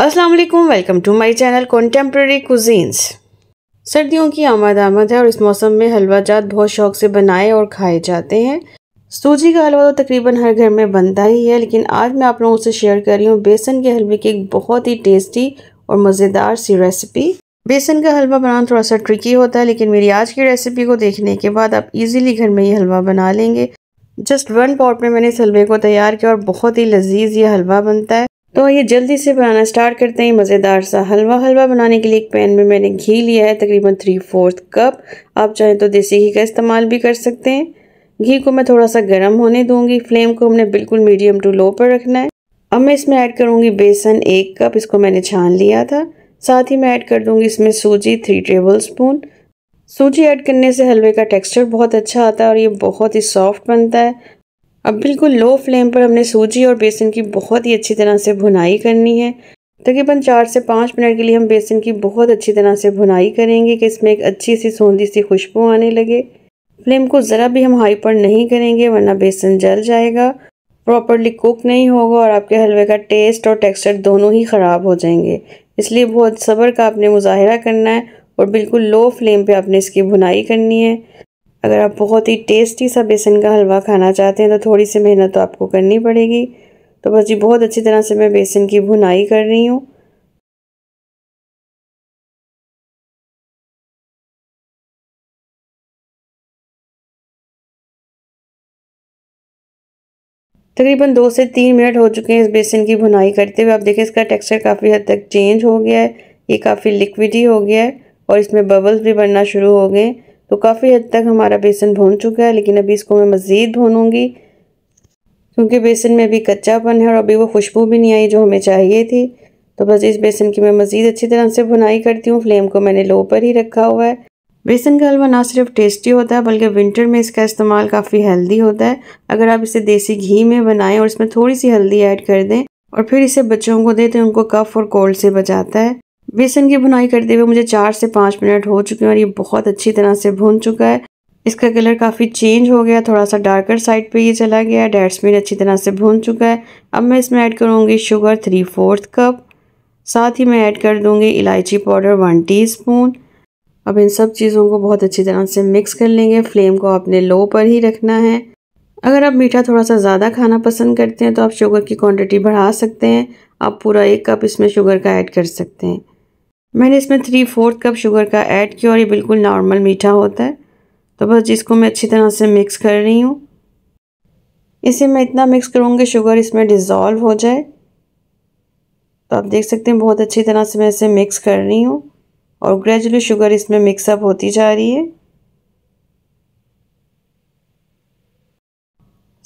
अस्सलाम वालेकुम welcome to my channel contemporary cuisines सर्दियों की आमद आमद है और इस मौसम में हलवा जात बहुत शौक से बनाए और खाए जाते हैं सूजी का हलवा तो तकरीबन हर घर में बनता ही है लेकिन आज मैं आप लोगों से शेयर कर रही हूँ बेसन के हलवे की एक बहुत ही टेस्टी और मज़ेदार सी रेसिपी बेसन का हलवा बनाना थोड़ा सा ट्रिकी होता है लेकिन मेरी आज की रेसिपी को देखने के बाद आप इजीली घर में ये हलवा बना लेंगे जस्ट वन पॉट में मैंने इस हलवे को तैयार किया और बहुत ही लजीज ये हलवा बनता है तो ये जल्दी से बनाना स्टार्ट करते हैं मज़ेदार सा हलवा हलवा बनाने के लिए एक पैन में मैंने घी लिया है तकरीबन थ्री फोर्थ कप आप चाहें तो देसी घी का इस्तेमाल भी कर सकते हैं घी को मैं थोड़ा सा गर्म होने दूंगी फ्लेम को हमने बिल्कुल मीडियम टू लो पर रखना है अब मैं इसमें ऐड करूँगी बेसन एक कप इसको मैंने छान लिया था साथ ही मैं ऐड कर दूँगी इसमें सूजी थ्री टेबल स्पून सूजी ऐड करने से हलवे का टेक्स्चर बहुत अच्छा आता है और ये बहुत ही सॉफ्ट बनता है अब बिल्कुल लो फ्लेम पर हमने सूजी और बेसन की बहुत ही अच्छी तरह से भुनाई करनी है तकरीबन चार से पाँच मिनट के लिए हम बेसन की बहुत अच्छी तरह से भुनाई करेंगे कि इसमें एक अच्छी सी सौंधी सी खुशबू आने लगे फ्लेम को ज़रा भी हम हाई पर नहीं करेंगे वरना बेसन जल जाएगा प्रॉपरली कुक नहीं होगा और आपके हलवे का टेस्ट और टेक्सचर दोनों ही ख़राब हो जाएंगे इसलिए बहुत सब्र का आपने मुजाहरा करना है और बिल्कुल लो फ्लेम पे आपने इसकी भुनाई करनी है अगर आप बहुत ही टेस्टी सा बेसन का हलवा खाना चाहते हैं तो थोड़ी सी मेहनत तो आपको करनी पड़ेगी तो बस जी बहुत अच्छी तरह से मैं बेसन की भुनाई कर रही हूँ तकरीबन दो से तीन मिनट हो चुके हैं इस बेसन की भुनाई करते हुए आप देखें इसका टेक्सचर काफ़ी हद तक चेंज हो गया है ये काफ़ी लिक्विडी हो गया है और इसमें बबल्स भी बनना शुरू हो गए हैं तो काफ़ी हद तक हमारा बेसन भून चुका है लेकिन अभी इसको मैं मज़ीद भूनूंगी क्योंकि बेसन में अभी कच्चापन है और अभी वो खुशबू भी नहीं आई जो हमें चाहिए थी तो बस इस बेसन की मैं मज़ीद अच्छी तरह से भुनाई करती हूँ फ्लेम को मैंने लो पर ही रखा हुआ है बेसन का हलवा ना सिर्फ टेस्टी होता है बल्कि विंटर में इसका इस्तेमाल काफ़ी हेल्दी होता है अगर आप इसे देसी घी में बनाएं और इसमें थोड़ी सी हल्दी ऐड कर दें और फिर इसे बच्चों को दें तो उनको कफ और कोल्ड से बचाता है बेसन की भुनाई करते हुए मुझे चार से पाँच मिनट हो चुके हैं और ये बहुत अच्छी तरह से भून चुका है इसका कलर काफ़ी चेंज हो गया थोड़ा सा डार्कर साइड पे ये चला गया डेढ़ मिनट अच्छी तरह से भून चुका है अब मैं इसमें ऐड करूँगी शुगर थ्री फोर्थ कप साथ ही मैं ऐड कर दूँगी इलायची पाउडर वन टीस्पून अब इन सब चीज़ों को बहुत अच्छी तरह से मिक्स कर लेंगे फ्लेम को आपने लो पर ही रखना है अगर आप मीठा थोड़ा सा ज़्यादा खाना पसंद करते हैं तो आप शुगर की क्वांटिटी बढ़ा सकते हैं आप पूरा एक कप इसमें शुगर का ऐड कर सकते हैं मैंने इसमें थ्री फोर्थ कप शुगर का ऐड किया और ये बिल्कुल नॉर्मल मीठा होता है तो बस इसको मैं अच्छी तरह से मिक्स कर रही हूँ इसे मैं इतना मिक्स करूँगी शुगर इसमें डिज़ोल्व हो जाए तो आप देख सकते हैं बहुत अच्छी तरह से मैं इसे मिक्स कर रही हूँ और ग्रेजुअली शुगर इसमें मिक्सअप होती जा रही है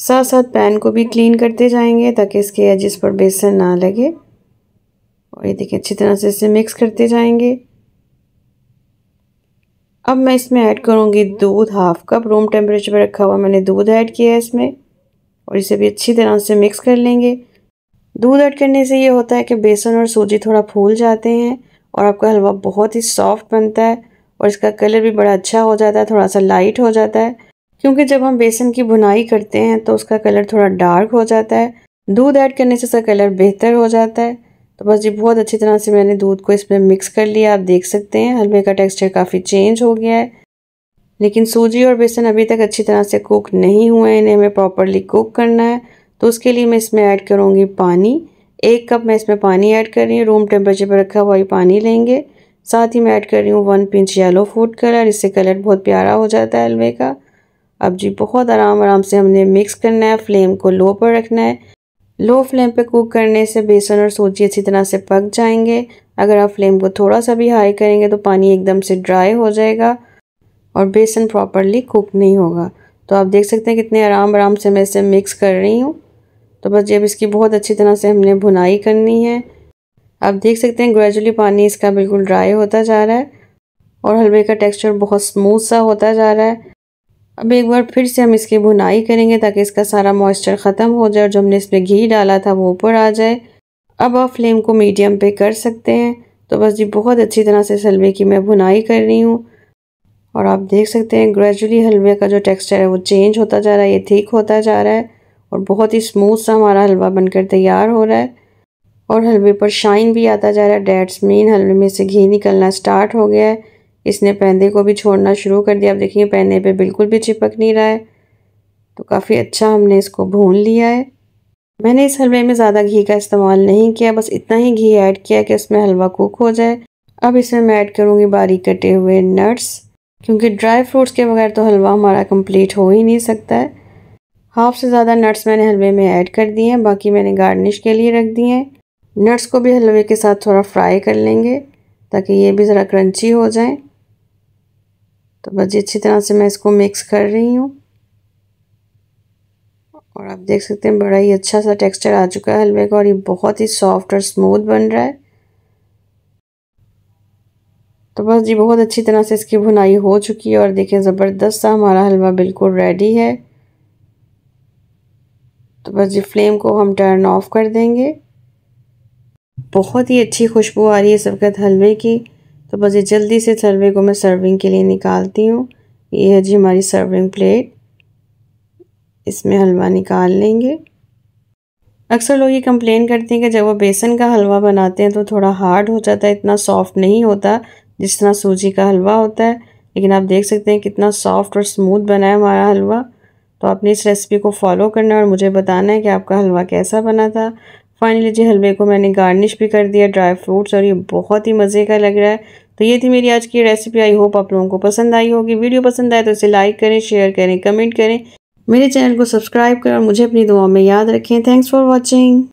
साथ साथ पैन को भी क्लीन करते जाएंगे ताकि इसके एजिस पर बेसन ना लगे और ये देखिए अच्छी तरह से इसे मिक्स करते जाएंगे अब मैं इसमें ऐड करूँगी दूध हाफ कप रूम टेम्परेचर पर रखा हुआ मैंने दूध ऐड किया है इसमें और इसे भी अच्छी तरह से मिक्स कर लेंगे दूध ऐड करने से ये होता है कि बेसन और सूजी थोड़ा फूल जाते हैं और आपका हलवा बहुत ही सॉफ्ट बनता है और इसका कलर भी बड़ा अच्छा हो जाता है थोड़ा सा लाइट हो जाता है क्योंकि जब हम बेसन की बुनाई करते हैं तो उसका कलर थोड़ा डार्क हो जाता है दूध ऐड करने से उसका कलर बेहतर हो जाता है तो बस ये बहुत अच्छी तरह से मैंने दूध को इसमें मिक्स कर लिया आप देख सकते हैं हलवे का टेक्सचर काफ़ी चेंज हो गया है लेकिन सूजी और बेसन अभी तक अच्छी तरह से कुक नहीं हुए हैं इन्हें हमें प्रॉपरली कुक करना है तो उसके लिए मैं इसमें ऐड करूँगी पानी एक कप मैं इसमें पानी ऐड कर रही हूँ रूम टेम्परेचर पर रखा हुआ ही पानी लेंगे साथ ही मैं ऐड कर रही हूँ one pinch yellow food colour इससे कलर बहुत प्यारा हो जाता है हलवे का अब जी बहुत आराम आराम से हमने मिक्स करना है फ्लेम को लो पर रखना है लो फ्लेम पे कुक करने से बेसन और सूजी अच्छी तरह से पक जाएंगे अगर आप फ्लेम को थोड़ा सा भी हाई करेंगे तो पानी एकदम से ड्राई हो जाएगा और बेसन प्रॉपरली कुक नहीं होगा तो आप देख सकते हैं कितने आराम आराम से मैं इसे मिक्स कर रही हूँ तो बस जब इसकी बहुत अच्छी तरह से हमने भुनाई करनी है आप देख सकते हैं ग्रेजुअली पानी इसका बिल्कुल ड्राई होता जा रहा है और हलवे का टेक्सचर बहुत स्मूथ सा होता जा रहा है अब एक बार फिर से हम इसकी भुनाई करेंगे ताकि इसका सारा मॉइस्चर ख़त्म हो जाए और जो हमने इसमें घी डाला था वो ऊपर आ जाए अब आप फ्लेम को मीडियम पे कर सकते हैं तो बस जी बहुत अच्छी तरह से इस हलवे की मैं भुनाई कर रही हूँ और आप देख सकते हैं ग्रेजुअली हलवे का जो टेक्स्चर है वो चेंज होता जा रहा है ये ठीक होता जा रहा है और बहुत ही स्मूथ सा हमारा हलवा बनकर तैयार हो रहा है और हलवे पर शाइन भी आता जा रहा है डेट्स मेन हलवे में से घी निकलना स्टार्ट हो गया है इसने पहने को भी छोड़ना शुरू कर दिया अब देखिए पहने पे बिल्कुल भी चिपक नहीं रहा है तो काफ़ी अच्छा हमने इसको भून लिया है मैंने इस हलवे में ज़्यादा घी का इस्तेमाल नहीं किया बस इतना ही घी ऐड किया कि उसमें हलवा कुक हो जाए अब इसमें मैं ऐड करूँगी बारीक कटे हुए नट्स क्योंकि ड्राई फ्रूट्स के बगैर तो हलवा हमारा कम्प्लीट हो ही नहीं सकता है हाफ से ज़्यादा नट्स मैंने हलवे में ऐड कर दिए हैं बाकी मैंने गार्निश के लिए रख दिए हैं नट्स को भी हलवे के साथ थोड़ा फ्राई कर लेंगे ताकि ये भी ज़रा क्रंची हो जाएं तो बस जी अच्छी तरह से मैं इसको मिक्स कर रही हूँ और आप देख सकते हैं बड़ा ही अच्छा सा टेक्सचर आ चुका है हलवे का और ये बहुत ही सॉफ्ट और स्मूथ बन रहा है तो बस जी बहुत अच्छी तरह से इसकी भुनाई हो चुकी है और देखें ज़बरदस्त सा हमारा हलवा बिल्कुल रेडी है तो बस जी फ्लेम को हम टर्न ऑफ कर देंगे बहुत ही अच्छी खुशबू आ रही है इस वक्त हलवे की तो बस ये जल्दी से सर्वे को मैं सर्विंग के लिए निकालती हूँ ये है जी हमारी सर्विंग प्लेट इसमें हलवा निकाल लेंगे अक्सर लोग ये कंप्लेन करते हैं कि जब वो बेसन का हलवा बनाते हैं तो थोड़ा हार्ड हो जाता है इतना सॉफ्ट नहीं होता जिस तरह सूजी का हलवा होता है लेकिन आप देख सकते हैं कितना सॉफ्ट और स्मूथ बना है हमारा हलवा तो आपने इस रेसिपी को फॉलो करना है और मुझे बताना है कि आपका हलवा कैसा बना था फाइनली जी हलवे को मैंने गार्निश भी कर दिया ड्राई फ्रूट्स और ये बहुत ही मज़े का लग रहा है तो ये थी मेरी आज की रेसिपी आई होप आप लोगों को पसंद आई होगी वीडियो पसंद आए तो इसे लाइक करें शेयर करें कमेंट करें मेरे चैनल को सब्सक्राइब करें और मुझे अपनी दुआ में याद रखें थैंक्स फॉर वॉचिंग